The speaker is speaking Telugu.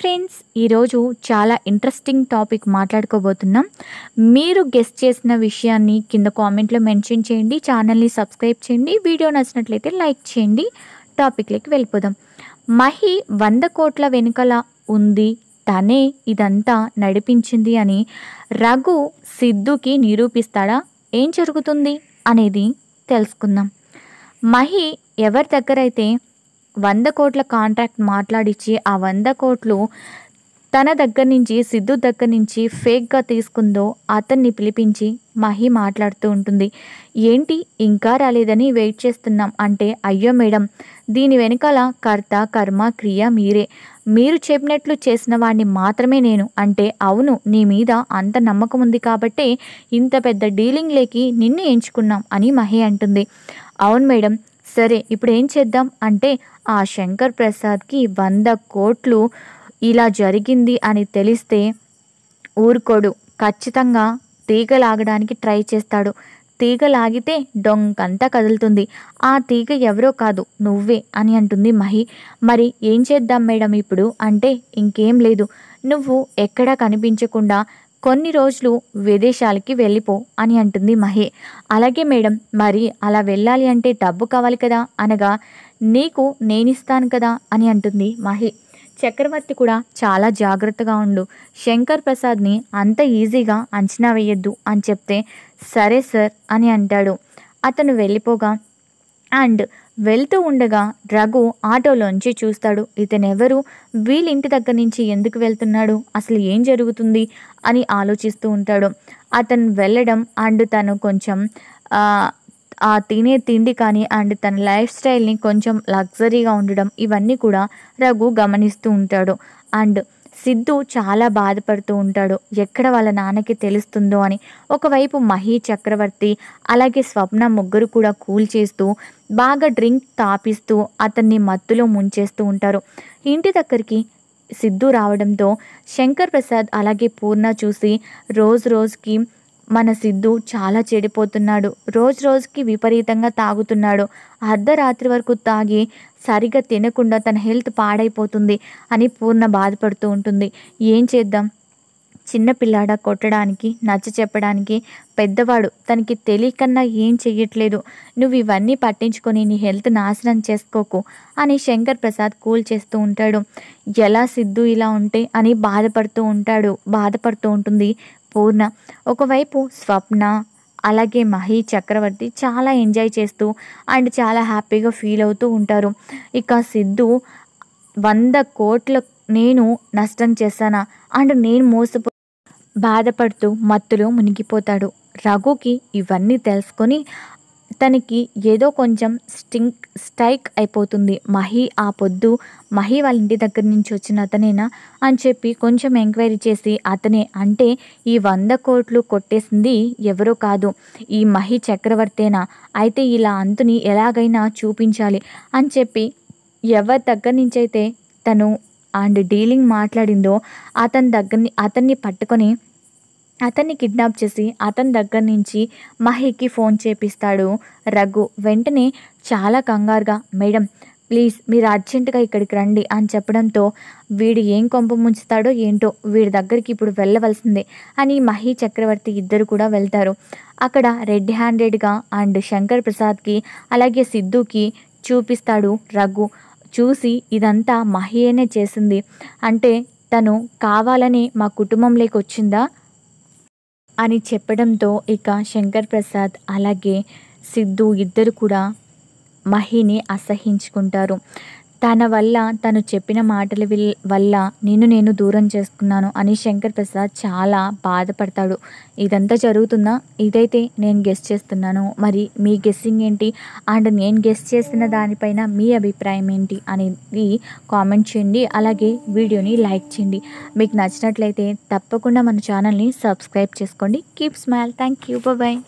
ఫ్రెండ్స్ ఈరోజు చాలా ఇంట్రెస్టింగ్ టాపిక్ మాట్లాడుకోబోతున్నాం మీరు గెస్ట్ చేసిన విషయాన్ని కింద కామెంట్లో మెన్షన్ చేయండి ఛానల్ని సబ్స్క్రైబ్ చేయండి వీడియో నచ్చినట్లయితే లైక్ చేయండి టాపిక్లకి వెళ్ళిపోదాం మహి వంద కోట్ల వెనుకల ఉంది తనే ఇదంతా నడిపించింది అని రఘు సిద్ధుకి నిరూపిస్తాడా ఏం జరుగుతుంది అనేది తెలుసుకుందాం మహి ఎవరి దగ్గరైతే వంద కోట్ల కాంట్రాక్ట్ మాట్లాడిచ్చి ఆ వంద కోట్లు తన దగ్గర నుంచి సిద్ధు దగ్గర నుంచి ఫేక్గా తీసుకుందో అతన్ని పిలిపించి మహి మాట్లాడుతూ ఉంటుంది ఏంటి ఇంకా రాలేదని వెయిట్ చేస్తున్నాం అంటే అయ్యో మేడం దీని వెనకాల కర్త కర్మ క్రియ మీరే మీరు చెప్పినట్లు చేసిన వాడిని మాత్రమే నేను అంటే అవును నీ మీద అంత నమ్మకం ఉంది కాబట్టే ఇంత పెద్ద డీలింగ్ లేకి నిన్ను ఎంచుకున్నాం అని మహి అంటుంది అవును మేడం సరే ఇప్పుడు ఏం చేద్దాం అంటే ఆ శంకర్ ప్రసాద్కి వంద కోట్లు ఇలా జరిగింది అని తెలిస్తే ఊరుకోడు ఖచ్చితంగా తీగలాగడానికి ట్రై చేస్తాడు తీగ లాగితే డొంకంతా కదులుతుంది ఆ తీగ ఎవరో కాదు నువ్వే అని అంటుంది మహి మరి ఏం చేద్దాం మేడం ఇప్పుడు అంటే ఇంకేం లేదు నువ్వు ఎక్కడా కనిపించకుండా కొన్ని రోజులు విదేశాలకి వెళ్ళిపో అని అంటుంది మహి అలాగే మేడం మరి అలా వెళ్ళాలి అంటే డబ్బు కావాలి కదా అనగా నీకు నేనిస్తాను కదా అని అంటుంది మహి చక్రవర్తి కూడా చాలా జాగ్రత్తగా ఉండు శంకర్ ప్రసాద్ని అంత ఈజీగా అంచనా వేయొద్దు అని చెప్తే సరే సార్ అని అంటాడు అతను వెళ్ళిపోగా అండ్ వెళ్తూ ఉండగా రఘు ఆటోలోంచి చూస్తాడు ఇతనెవరు వీళ్ళింటి దగ్గర నుంచి ఎందుకు వెళ్తున్నాడు అసలు ఏం జరుగుతుంది అని ఆలోచిస్తూ ఉంటాడు అతను వెళ్ళడం అండ్ తను కొంచెం ఆ తినే తిండి కానీ అండ్ తన లైఫ్ స్టైల్ని కొంచెం లగ్జరీగా ఉండడం ఇవన్నీ కూడా రఘు గమనిస్తూ ఉంటాడు అండ్ సిద్ధు చాలా బాధపడుతూ ఉంటాడు ఎక్కడ వాళ్ళ నాన్నకి తెలుస్తుందో అని ఒకవైపు మహి చక్రవర్తి అలాగే స్వప్న ముగ్గురు కూడా కూల్ చేస్తూ బాగా డ్రింక్ తాపిస్తూ అతన్ని మత్తులో ముంచేస్తూ ఉంటారు ఇంటి దగ్గరికి సిద్ధు రావడంతో శంకర్ ప్రసాద్ అలాగే పూర్ణ చూసి రోజు రోజుకి మన సిద్ధు చాలా చెడిపోతున్నాడు రోజు రోజుకి విపరీతంగా తాగుతున్నాడు అర్ధరాత్రి వరకు తాగి సరిగా తినకుండా తన హెల్త్ పాడైపోతుంది అని పూర్ణ బాధపడుతూ ఉంటుంది ఏం చేద్దాం చిన్నపిల్లాడ కొట్టడానికి నచ్చ చెప్పడానికి పెద్దవాడు తనకి తెలియకన్నా ఏం చెయ్యట్లేదు నువ్వు ఇవన్నీ పట్టించుకొని నీ హెల్త్ నాశనం చేసుకోకు అని శంకర్ ప్రసాద్ కూల్ చేస్తూ ఉంటాడు ఎలా సిద్ధు ఇలా ఉంటే అని బాధపడుతూ ఉంటాడు బాధపడుతూ ఉంటుంది పూర్ణ ఒకవైపు స్వప్న అలాగే మహి చక్రవర్తి చాలా ఎంజాయ్ చేస్తూ అండ్ చాలా హ్యాపీగా ఫీల్ అవుతూ ఉంటారు ఇక సిద్ధు వంద కోట్ల నేను నష్టం చేశానా అండ్ నేను మోసపో బాధపడుతూ మత్తులో మునిగిపోతాడు రఘుకి ఇవన్నీ తెలుసుకొని తనకి ఏదో కొంచెం స్టింక్ స్ట్రైక్ అయిపోతుంది మహి ఆ పొద్దు మహి వాళ్ళ ఇంటి దగ్గర నుంచి వచ్చిన అతనేనా అని చెప్పి కొంచెం ఎంక్వైరీ చేసి అతనే అంటే ఈ వంద కోట్లు కొట్టేసింది ఎవరో కాదు ఈ మహి చక్రవర్తేనా అయితే ఇలా అంతుని ఎలాగైనా చూపించాలి అని చెప్పి ఎవరి దగ్గర నుంచి అయితే తను అండ్ డీలింగ్ మాట్లాడిందో అతని దగ్గరని అతన్ని పట్టుకొని అతన్ని కిడ్నాప్ చేసి అతని దగ్గర నుంచి మహికి ఫోన్ చేపిస్తాడు రఘు వెంటనే చాలా కంగారుగా మేడం ప్లీజ్ మీరు అర్జెంటుగా ఇక్కడికి రండి అని చెప్పడంతో వీడు ఏం కొంప ముంచుతాడో ఏంటో వీడి దగ్గరికి ఇప్పుడు వెళ్ళవలసిందే అని మహి చక్రవర్తి ఇద్దరు కూడా వెళ్తారు అక్కడ రెడ్ హ్యాండెడ్గా అండ్ శంకర్ ప్రసాద్కి అలాగే సిద్ధుకి చూపిస్తాడు రఘు చూసి ఇదంతా మహియేనే చేసింది అంటే తను కావాలని మా కుటుంబంలోకి వచ్చిందా అని చెప్పడంతో ఇక శంకర్ ప్రసాద్ అలాగే సిద్ధు ఇద్దరు కూడా మహిని అసహించుకుంటారు తన వల్ల తను చెప్పిన మాటల వల్ల నేను నేను దూరం చేసుకున్నాను అని శంకర్ ప్రసాద్ చాలా బాధపడతాడు ఇదంతా జరుగుతుందా ఇదైతే నేను గెస్ చేస్తున్నాను మరి మీ గెస్సింగ్ ఏంటి అండ్ నేను గెస్ చేసిన దానిపైన మీ అభిప్రాయం ఏంటి అనేది కామెంట్ చేయండి అలాగే వీడియోని లైక్ చేయండి మీకు నచ్చినట్లయితే తప్పకుండా మన ఛానల్ని సబ్స్క్రైబ్ చేసుకోండి keep smile thank you bye